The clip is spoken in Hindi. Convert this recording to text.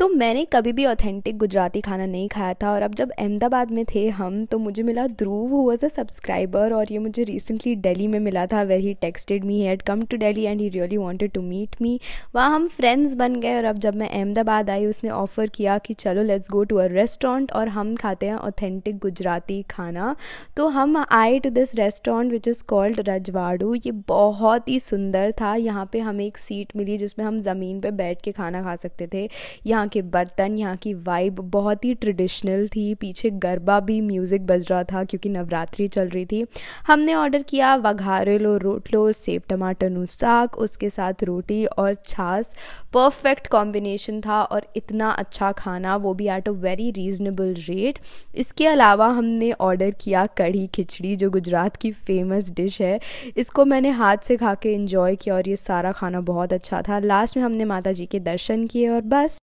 तो मैंने कभी भी ऑथेंटिक गुजराती खाना नहीं खाया था और अब जब अहमदाबाद में थे हम तो मुझे मिला ध्रुव हुआ अ सब्सक्राइबर और ये मुझे रिसेंटली दिल्ली में मिला था where he texted me had come to Delhi and he really wanted to meet me वहाँ हम फ्रेंड्स बन गए और अब जब मैं अहमदाबाद आई उसने ऑफ़र किया कि चलो let's go to a restaurant और हम खाते हैं ऑथेंटिक गुजराती खाना तो हम आए to this restaurant which is called Rajwadu ये बहुत ही सुंदर था यहाँ पे हमें एक सीट मिली जिसमें हम ज़मीन पर बैठ के खाना खा सकते थे यहाँ यहाँ के बर्तन यहाँ की वाइब बहुत ही ट्रेडिशनल थी पीछे गरबा भी म्यूज़िक बज रहा था क्योंकि नवरात्रि चल रही थी हमने ऑर्डर किया रोट रोटलो सेब टमाटर नू साग उसके साथ रोटी और छाछ परफेक्ट कॉम्बिनेशन था और इतना अच्छा खाना वो भी at a very reasonable rate इसके अलावा हमने ऑर्डर किया कढ़ी खिचड़ी जो गुजरात की फेमस डिश है इसको मैंने हाथ से खा के इंजॉय किया और ये सारा खाना बहुत अच्छा था लास्ट में हमने माता जी के दर्शन किए और बस